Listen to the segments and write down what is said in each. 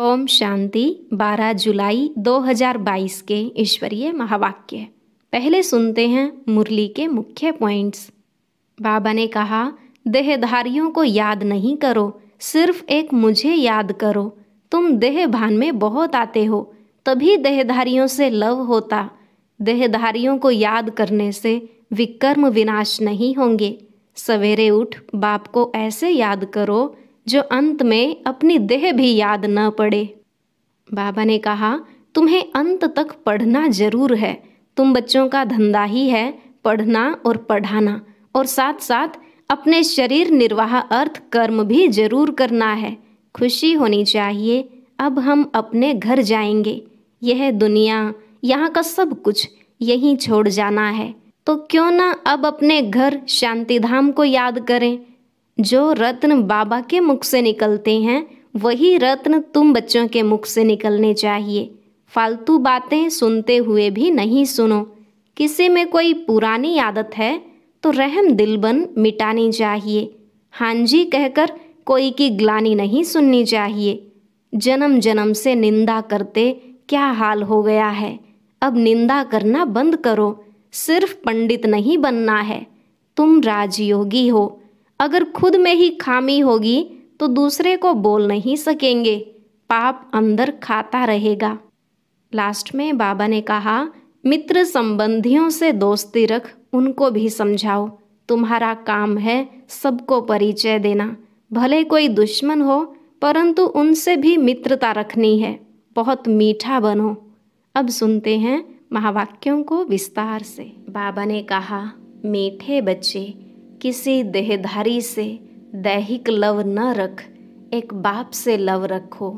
ओम शांति 12 जुलाई 2022 के ईश्वरीय महावाक्य पहले सुनते हैं मुरली के मुख्य पॉइंट्स बाबा ने कहा देहधारियों को याद नहीं करो सिर्फ एक मुझे याद करो तुम देह भान में बहुत आते हो तभी देहधारियों से लव होता देहधारियों को याद करने से विकर्म विनाश नहीं होंगे सवेरे उठ बाप को ऐसे याद करो जो अंत में अपनी देह भी याद न पड़े बाबा ने कहा तुम्हें अंत तक पढ़ना जरूर है तुम बच्चों का धंधा ही है पढ़ना और पढ़ाना और साथ साथ अपने शरीर निर्वाह अर्थ कर्म भी जरूर करना है खुशी होनी चाहिए अब हम अपने घर जाएंगे यह दुनिया यहाँ का सब कुछ यहीं छोड़ जाना है तो क्यों ना अब अपने घर शांतिधाम को याद करें जो रत्न बाबा के मुख से निकलते हैं वही रत्न तुम बच्चों के मुख से निकलने चाहिए फालतू बातें सुनते हुए भी नहीं सुनो किसी में कोई पुरानी आदत है तो रहम दिल बन मिटानी चाहिए हाँ जी कहकर कोई की ग्लानी नहीं सुननी चाहिए जन्म जन्म से निंदा करते क्या हाल हो गया है अब निंदा करना बंद करो सिर्फ पंडित नहीं बनना है तुम राजयोगी हो अगर खुद में ही खामी होगी तो दूसरे को बोल नहीं सकेंगे पाप अंदर खाता रहेगा लास्ट में बाबा ने कहा मित्र संबंधियों से दोस्ती रख उनको भी समझाओ तुम्हारा काम है सबको परिचय देना भले कोई दुश्मन हो परंतु उनसे भी मित्रता रखनी है बहुत मीठा बनो अब सुनते हैं महावाक्यों को विस्तार से बाबा ने कहा मीठे बच्चे किसी देहधारी से दैहिक लव न रख एक बाप से लव रखो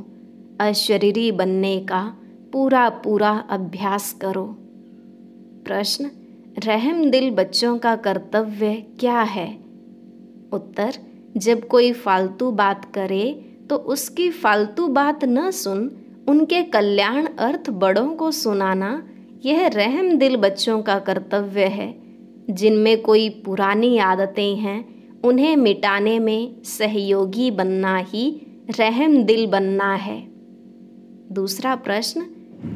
अशरीरी बनने का पूरा पूरा अभ्यास करो प्रश्न रहम दिल बच्चों का कर्तव्य क्या है उत्तर जब कोई फालतू बात करे तो उसकी फालतू बात न सुन उनके कल्याण अर्थ बड़ों को सुनाना यह रहम दिल बच्चों का कर्तव्य है जिनमें कोई पुरानी आदतें हैं उन्हें मिटाने में सहयोगी बनना ही रहम दिल बनना है दूसरा प्रश्न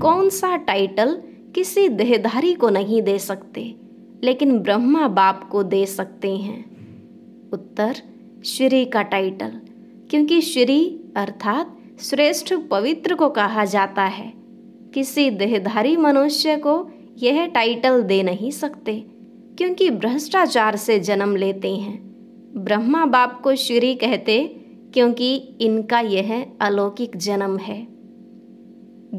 कौन सा टाइटल किसी देहधारी को नहीं दे सकते लेकिन ब्रह्मा बाप को दे सकते हैं उत्तर श्री का टाइटल क्योंकि श्री अर्थात श्रेष्ठ पवित्र को कहा जाता है किसी देहधारी मनुष्य को यह टाइटल दे नहीं सकते क्योंकि भ्रष्टाचार से जन्म लेते हैं ब्रह्मा बाप को श्री कहते क्योंकि इनका यह अलौकिक जन्म है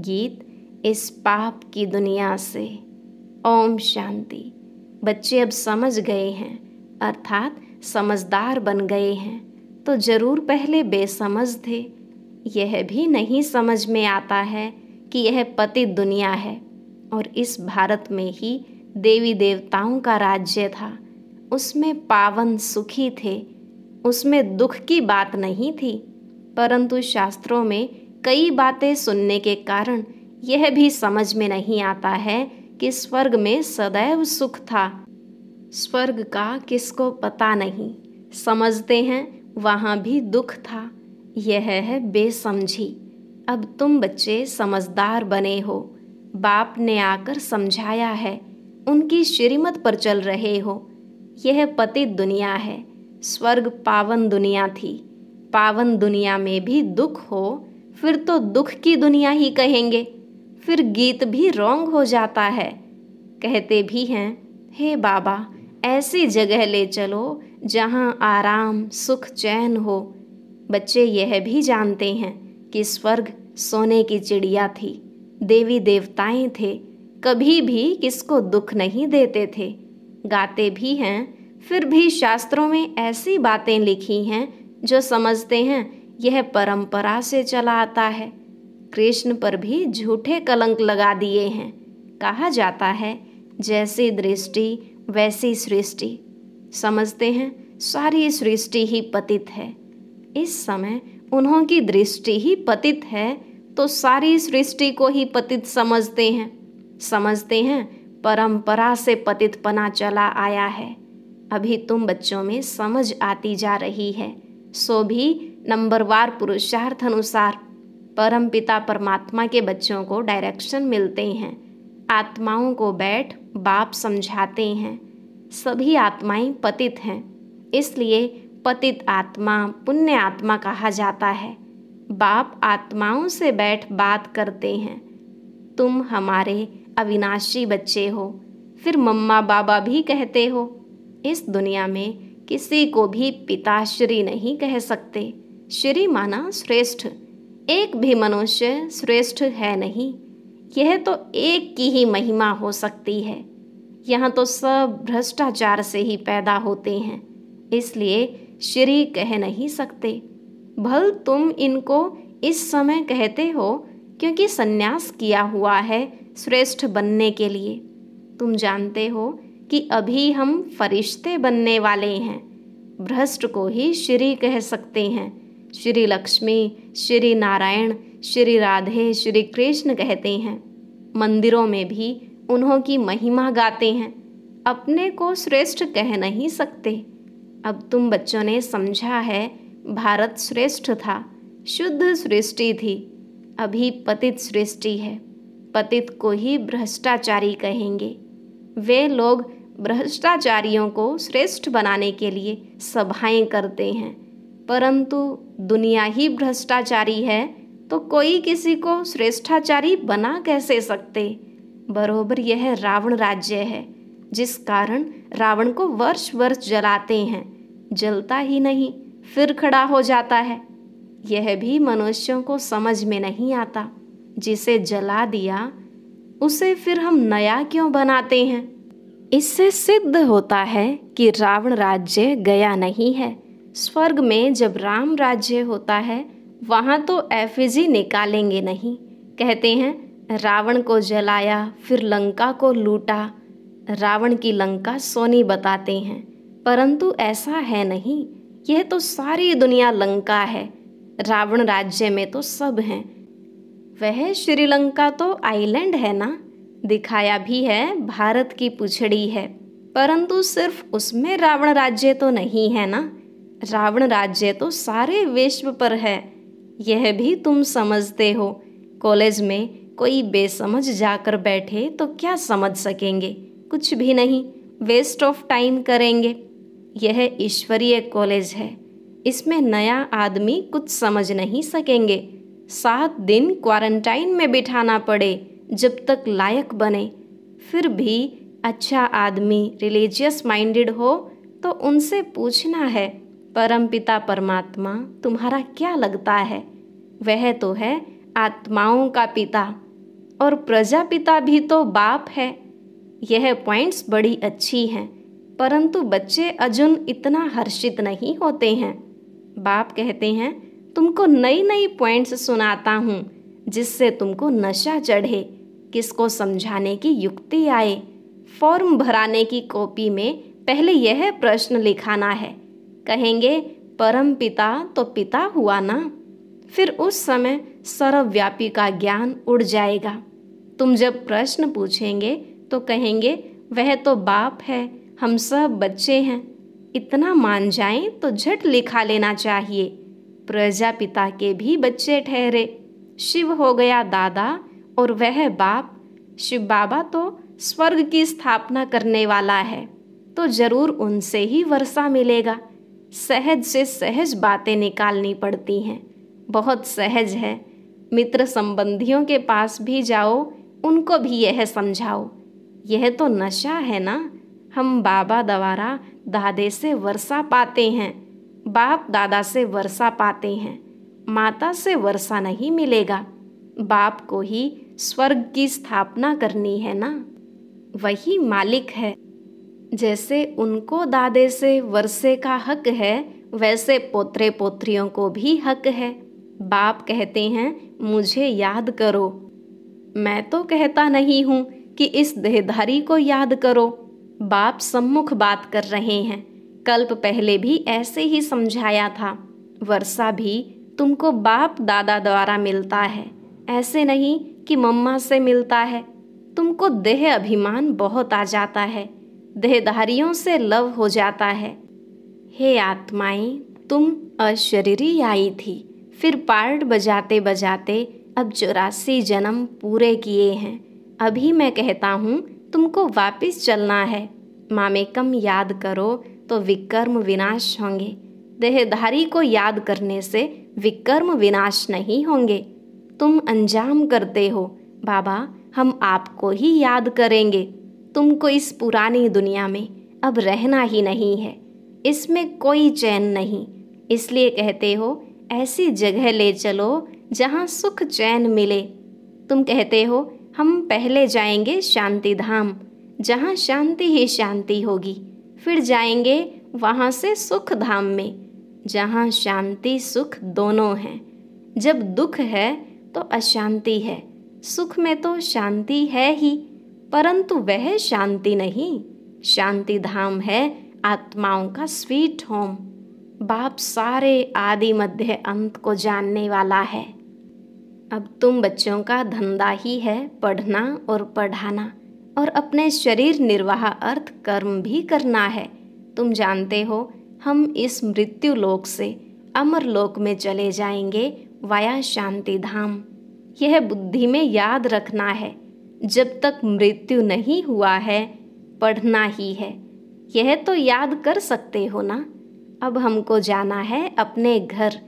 गीत इस पाप की दुनिया से ओम शांति बच्चे अब समझ गए हैं अर्थात समझदार बन गए हैं तो जरूर पहले बेसमझ थे यह भी नहीं समझ में आता है कि यह पति दुनिया है और इस भारत में ही देवी देवताओं का राज्य था उसमें पावन सुखी थे उसमें दुख की बात नहीं थी परंतु शास्त्रों में कई बातें सुनने के कारण यह भी समझ में नहीं आता है कि स्वर्ग में सदैव सुख था स्वर्ग का किसको पता नहीं समझते हैं वहाँ भी दुख था यह है बेसमझी अब तुम बच्चे समझदार बने हो बाप ने आकर समझाया है उनकी श्रीमत पर चल रहे हो यह पतित दुनिया है स्वर्ग पावन दुनिया थी पावन दुनिया में भी दुख हो फिर तो दुख की दुनिया ही कहेंगे फिर गीत भी रोंग हो जाता है कहते भी हैं हे बाबा ऐसी जगह ले चलो जहाँ आराम सुख चैन हो बच्चे यह भी जानते हैं कि स्वर्ग सोने की चिड़िया थी देवी देवताएं थे कभी भी किसको दुख नहीं देते थे गाते भी हैं फिर भी शास्त्रों में ऐसी बातें लिखी हैं जो समझते हैं यह परंपरा से चला आता है कृष्ण पर भी झूठे कलंक लगा दिए हैं कहा जाता है जैसी दृष्टि वैसी सृष्टि समझते हैं सारी सृष्टि ही पतित है इस समय उन्हों की दृष्टि ही पतित है तो सारी सृष्टि को ही पतित समझते हैं समझते हैं परंपरा से पतित पना चला आया है अभी तुम बच्चों में समझ आती जा रही है सो भी नंबरवार पुरुषार्थ अनुसार परम पिता परमात्मा के बच्चों को डायरेक्शन मिलते हैं आत्माओं को बैठ बाप समझाते हैं सभी आत्माएं पतित हैं इसलिए पतित आत्मा पुण्य आत्मा कहा जाता है बाप आत्माओं से बैठ बात करते हैं तुम हमारे अविनाशी बच्चे हो फिर मम्मा बाबा भी कहते हो इस दुनिया में किसी को भी पिताश्री नहीं कह सकते श्री माना श्रेष्ठ एक भी मनुष्य श्रेष्ठ है नहीं यह तो एक की ही महिमा हो सकती है यहाँ तो सब भ्रष्टाचार से ही पैदा होते हैं इसलिए श्री कह नहीं सकते भल तुम इनको इस समय कहते हो क्योंकि सन्यास किया हुआ है श्रेष्ठ बनने के लिए तुम जानते हो कि अभी हम फरिश्ते बनने वाले हैं भ्रष्ट को ही श्री कह सकते हैं श्री लक्ष्मी श्री नारायण श्री राधे श्री कृष्ण कहते हैं मंदिरों में भी उन्हों की महिमा गाते हैं अपने को श्रेष्ठ कह नहीं सकते अब तुम बच्चों ने समझा है भारत श्रेष्ठ था शुद्ध सृष्टि थी अभी पतित सृष्टि है पतित को ही भ्रष्टाचारी कहेंगे वे लोग भ्रष्टाचारियों को श्रेष्ठ बनाने के लिए सभाएं करते हैं परंतु दुनिया ही भ्रष्टाचारी है तो कोई किसी को श्रेष्ठाचारी बना कैसे सकते बरोबर यह रावण राज्य है जिस कारण रावण को वर्ष वर्ष जलाते हैं जलता ही नहीं फिर खड़ा हो जाता है यह भी मनुष्यों को समझ में नहीं आता जिसे जला दिया उसे फिर हम नया क्यों बनाते हैं इससे सिद्ध होता है कि रावण राज्य गया नहीं है स्वर्ग में जब राम राज्य होता है वहाँ तो एफिजी निकालेंगे नहीं कहते हैं रावण को जलाया फिर लंका को लूटा रावण की लंका सोनी बताते हैं परंतु ऐसा है नहीं यह तो सारी दुनिया लंका है रावण राज्य में तो सब हैं वह श्रीलंका तो आइलैंड है ना दिखाया भी है भारत की पुछड़ी है परंतु सिर्फ उसमें रावण राज्य तो नहीं है ना रावण राज्य तो सारे विश्व पर है यह भी तुम समझते हो कॉलेज में कोई बेसमझ जाकर बैठे तो क्या समझ सकेंगे कुछ भी नहीं वेस्ट ऑफ टाइम करेंगे यह ईश्वरीय कॉलेज है इसमें नया आदमी कुछ समझ नहीं सकेंगे सात दिन क्वारंटाइन में बिठाना पड़े जब तक लायक बने फिर भी अच्छा आदमी रिलीजियस माइंडेड हो तो उनसे पूछना है परमपिता परमात्मा तुम्हारा क्या लगता है वह तो है आत्माओं का पिता और प्रजापिता भी तो बाप है यह पॉइंट्स बड़ी अच्छी हैं परंतु बच्चे अजुन इतना हर्षित नहीं होते हैं बाप कहते हैं तुमको नई नई पॉइंट्स सुनाता हूँ जिससे तुमको नशा चढ़े किसको समझाने की युक्ति आए फॉर्म भराने की कॉपी में पहले यह प्रश्न लिखाना है कहेंगे परम पिता तो पिता हुआ ना फिर उस समय सर्वव्यापी का ज्ञान उड़ जाएगा तुम जब प्रश्न पूछेंगे तो कहेंगे वह तो बाप है हम सब बच्चे हैं इतना मान जाएं तो झट लिखा लेना चाहिए प्रजापिता के भी बच्चे ठहरे शिव हो गया दादा और वह बाप शिव बाबा तो स्वर्ग की स्थापना करने वाला है तो जरूर उनसे ही वर्षा मिलेगा सहज से सहज बातें निकालनी पड़ती हैं बहुत सहज है मित्र संबंधियों के पास भी जाओ उनको भी यह समझाओ यह तो नशा है ना हम बाबा द्वारा दादे से वर्षा पाते हैं बाप दादा से वर्षा पाते हैं माता से वर्षा नहीं मिलेगा बाप को ही स्वर्ग की स्थापना करनी है ना वही मालिक है जैसे उनको दादे से वर्षे का हक है वैसे पोत्रे पोत्रियों को भी हक है बाप कहते हैं मुझे याद करो मैं तो कहता नहीं हूँ कि इस देहधारी को याद करो बाप सम्मुख बात कर रहे हैं कल्प पहले भी ऐसे ही समझाया था वर्षा भी तुमको बाप दादा द्वारा मिलता है ऐसे नहीं कि मम्मा से मिलता है तुमको देह अभिमान बहुत आ जाता है देहधारियों से लव हो जाता है हे आत्माएं तुम अशरीरी आई थी फिर पार्ट बजाते बजाते अब चौरासी जन्म पूरे किए हैं अभी मैं कहता हूँ तुमको वापस चलना है मामेकम याद करो तो विकर्म विनाश होंगे देहधारी को याद करने से विकर्म विनाश नहीं होंगे तुम अंजाम करते हो बाबा हम आपको ही याद करेंगे तुमको इस पुरानी दुनिया में अब रहना ही नहीं है इसमें कोई चैन नहीं इसलिए कहते हो ऐसी जगह ले चलो जहाँ सुख चैन मिले तुम कहते हो हम पहले जाएंगे शांति धाम जहाँ शांति ही शांति होगी फिर जाएंगे वहाँ से सुख धाम में जहाँ शांति सुख दोनों हैं जब दुख है तो अशांति है सुख में तो शांति है ही परंतु वह शांति नहीं शांति धाम है आत्माओं का स्वीट होम बाप सारे आदि मध्य अंत को जानने वाला है अब तुम बच्चों का धंधा ही है पढ़ना और पढ़ाना और अपने शरीर निर्वाह अर्थ कर्म भी करना है तुम जानते हो हम इस मृत्यु लोक से अमर लोक में चले जाएंगे वाया शांति धाम यह बुद्धि में याद रखना है जब तक मृत्यु नहीं हुआ है पढ़ना ही है यह तो याद कर सकते हो ना अब हमको जाना है अपने घर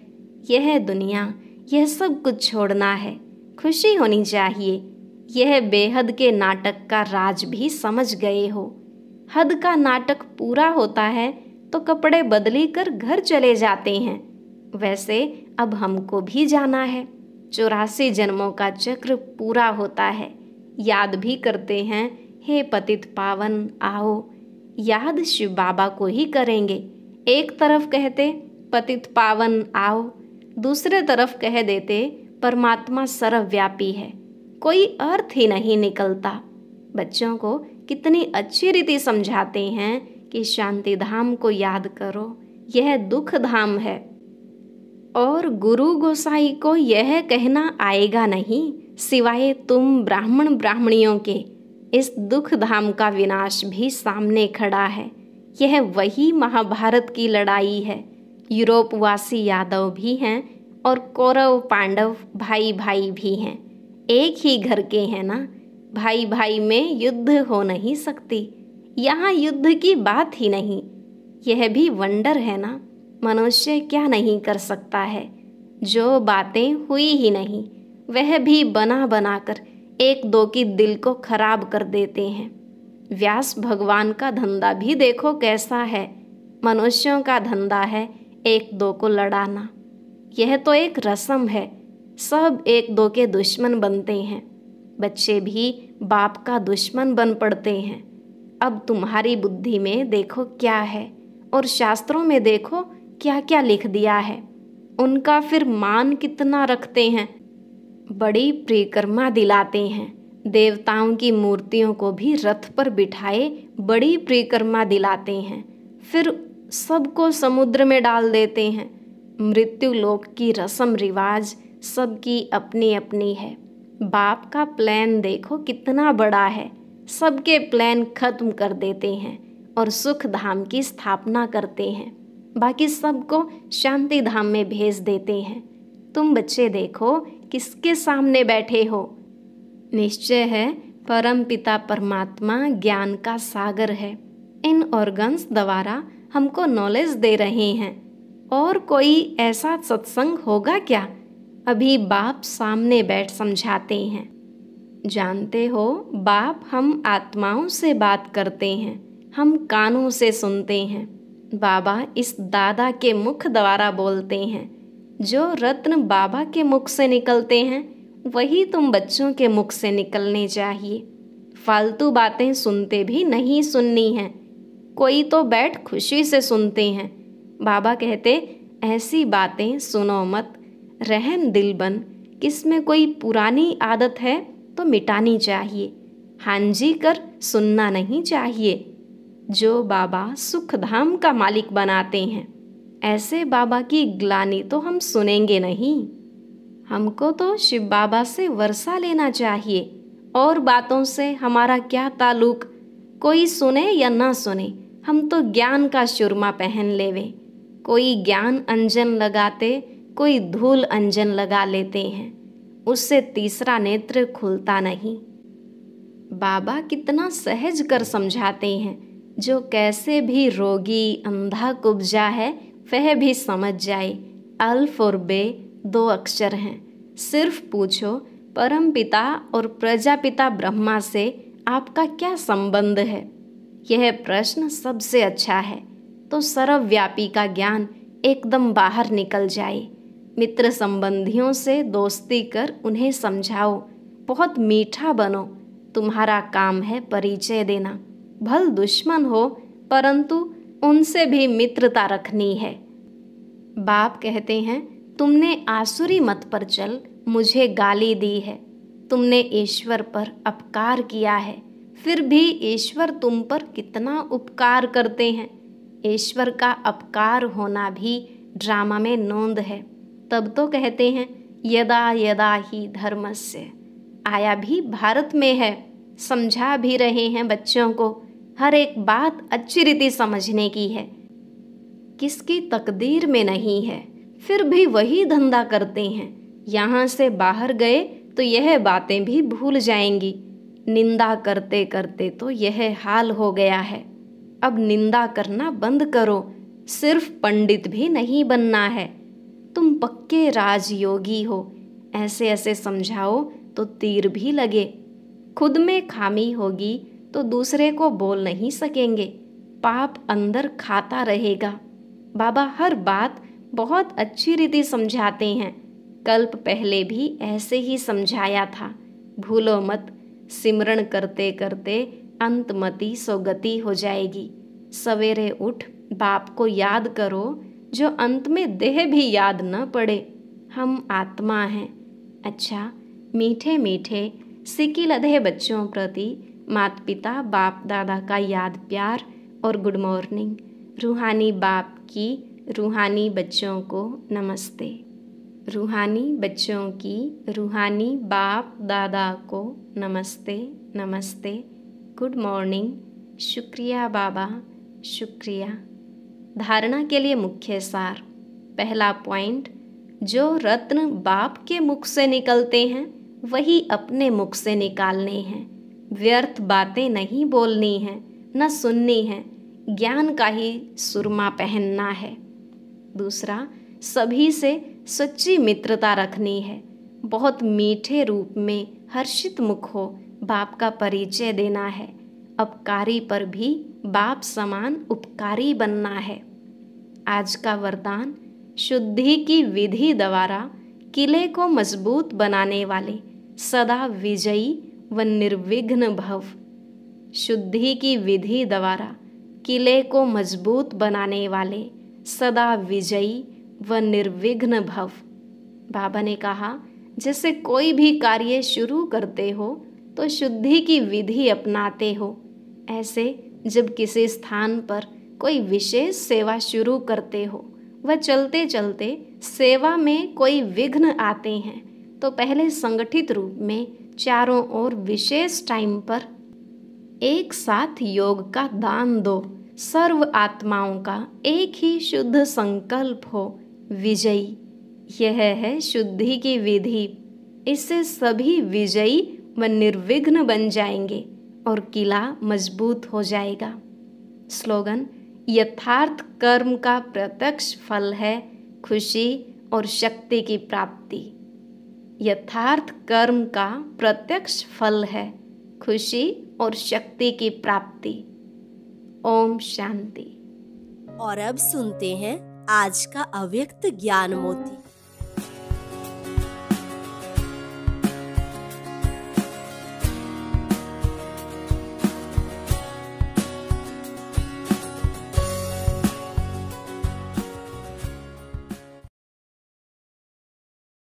यह दुनिया यह सब कुछ छोड़ना है खुशी होनी चाहिए यह बेहद के नाटक का राज भी समझ गए हो हद का नाटक पूरा होता है तो कपड़े बदली कर घर चले जाते हैं वैसे अब हमको भी जाना है चौरासी जन्मों का चक्र पूरा होता है याद भी करते हैं हे पतित पावन आओ याद शिव बाबा को ही करेंगे एक तरफ कहते पतित पावन आओ दूसरे तरफ कह देते परमात्मा सर्वव्यापी है कोई अर्थ ही नहीं निकलता बच्चों को कितनी अच्छी रीति समझाते हैं कि शांति धाम को याद करो यह दुख धाम है और गुरु गोसाई को यह कहना आएगा नहीं सिवाय तुम ब्राह्मण ब्राह्मणियों के इस दुख धाम का विनाश भी सामने खड़ा है यह वही महाभारत की लड़ाई है यूरोपवासी यादव भी हैं और कौरव पांडव भाई भाई भी हैं एक ही घर के हैं ना भाई भाई में युद्ध हो नहीं सकती यहाँ युद्ध की बात ही नहीं यह भी वंडर है ना मनुष्य क्या नहीं कर सकता है जो बातें हुई ही नहीं वह भी बना बना कर एक दो की दिल को खराब कर देते हैं व्यास भगवान का धंधा भी देखो कैसा है मनुष्यों का धंधा है एक दो को लड़ाना यह तो एक रस्म है सब एक दो के दुश्मन बनते हैं बच्चे भी बाप का दुश्मन बन पड़ते हैं अब तुम्हारी बुद्धि में देखो क्या है और शास्त्रों में देखो क्या क्या लिख दिया है उनका फिर मान कितना रखते हैं बड़ी परिक्रमा दिलाते हैं देवताओं की मूर्तियों को भी रथ पर बिठाए बड़ी परिक्रमा दिलाते हैं फिर सबको समुद्र में डाल देते हैं मृत्यु लोक की रसम रिवाज सबकी अपनी अपनी है बाप का प्लान देखो कितना बड़ा है सबके प्लान खत्म कर देते हैं और सुख धाम की स्थापना करते हैं बाकी सबको शांति धाम में भेज देते हैं तुम बच्चे देखो किसके सामने बैठे हो निश्चय है परम पिता परमात्मा ज्ञान का सागर है इन ऑर्गन्स द्वारा हमको नॉलेज दे रहे हैं और कोई ऐसा सत्संग होगा क्या अभी बाप सामने बैठ समझाते हैं जानते हो बाप हम आत्माओं से बात करते हैं हम कानों से सुनते हैं बाबा इस दादा के मुख द्वारा बोलते हैं जो रत्न बाबा के मुख से निकलते हैं वही तुम बच्चों के मुख से निकलने चाहिए फालतू बातें सुनते भी नहीं सुननी हैं कोई तो बैठ खुशी से सुनते हैं बाबा कहते ऐसी बातें सुनो मत रहम दिल बन किस में कोई पुरानी आदत है तो मिटानी चाहिए हाँ जी कर सुनना नहीं चाहिए जो बाबा सुख धाम का मालिक बनाते हैं ऐसे बाबा की ग्लानी तो हम सुनेंगे नहीं हमको तो शिव बाबा से वर्षा लेना चाहिए और बातों से हमारा क्या ताल्लुक कोई सुने या ना सुने हम तो ज्ञान का चूरमा पहन लेवे कोई ज्ञान अंजन लगाते कोई धूल अंजन लगा लेते हैं उससे तीसरा नेत्र खुलता नहीं बाबा कितना सहज कर समझाते हैं जो कैसे भी रोगी अंधा कुब्जा है वह भी समझ जाए अल्फ और बे दो अक्षर हैं सिर्फ पूछो परमपिता और प्रजापिता ब्रह्मा से आपका क्या संबंध है यह प्रश्न सबसे अच्छा है तो सर्वव्यापी का ज्ञान एकदम बाहर निकल जाए मित्र संबंधियों से दोस्ती कर उन्हें समझाओ बहुत मीठा बनो तुम्हारा काम है परिचय देना भल दुश्मन हो परंतु उनसे भी मित्रता रखनी है बाप कहते हैं तुमने आसुरी मत पर चल मुझे गाली दी है तुमने ईश्वर पर अपकार किया है फिर भी ईश्वर तुम पर कितना उपकार करते हैं ईश्वर का अपकार होना भी ड्रामा में नोंद है तब तो कहते हैं यदा यदा ही धर्म से आया भी भारत में है समझा भी रहे हैं बच्चों को हर एक बात अच्छी रीति समझने की है किसकी तकदीर में नहीं है फिर भी वही धंधा करते हैं यहाँ से बाहर गए तो यह बातें भी भूल जाएंगी निंदा करते करते तो यह हाल हो गया है अब निंदा करना बंद करो सिर्फ पंडित भी नहीं बनना है तुम पक्के राजयोगी हो ऐसे ऐसे समझाओ तो तीर भी लगे खुद में खामी होगी तो दूसरे को बोल नहीं सकेंगे पाप अंदर खाता रहेगा बाबा हर बात बहुत अच्छी रीति समझाते हैं कल्प पहले भी ऐसे ही समझाया था भूलो मत सिमरण करते करते अंतमति सोगति हो जाएगी सवेरे उठ बाप को याद करो जो अंत में देह भी याद न पड़े हम आत्मा हैं अच्छा मीठे मीठे सिक्की लधे बच्चों प्रति मात पिता बाप दादा का याद प्यार और गुड मॉर्निंग रूहानी बाप की रूहानी बच्चों को नमस्ते रूहानी बच्चों की रूहानी बाप दादा को नमस्ते नमस्ते गुड मॉर्निंग शुक्रिया बाबा शुक्रिया धारणा के लिए मुख्य सार पहला पॉइंट जो रत्न बाप के मुख से निकलते हैं वही अपने मुख से निकालने हैं व्यर्थ बातें नहीं बोलनी हैं न सुननी हैं ज्ञान का ही सुरमा पहनना है दूसरा सभी से सच्ची मित्रता रखनी है बहुत मीठे रूप में हर्षित मुख हो बाप का परिचय देना है अपकारी पर भी बाप समान उपकारी बनना है आज का वरदान शुद्धि की विधि द्वारा किले को मजबूत बनाने वाले सदा विजयी व निर्विघ्न भव शुद्धि की विधि द्वारा किले को मजबूत बनाने वाले सदा विजयी व निर्विघ्न भव बाबा ने कहा जैसे कोई भी कार्य शुरू करते हो तो शुद्धि की विधि अपनाते हो ऐसे जब किसी स्थान पर कोई विशेष सेवा शुरू करते हो व चलते चलते सेवा में कोई विघ्न आते हैं तो पहले संगठित रूप में चारों ओर विशेष टाइम पर एक साथ योग का दान दो सर्व आत्माओं का एक ही शुद्ध संकल्प हो विजयी यह है शुद्धि की विधि इससे सभी विजयी व निर्विघ्न बन जाएंगे और किला मजबूत हो जाएगा स्लोगन यथार्थ कर्म का प्रत्यक्ष फल है खुशी और शक्ति की प्राप्ति यथार्थ कर्म का प्रत्यक्ष फल है खुशी और शक्ति की प्राप्ति ओम शांति और अब सुनते हैं आज का अव्यक्त ज्ञान मोती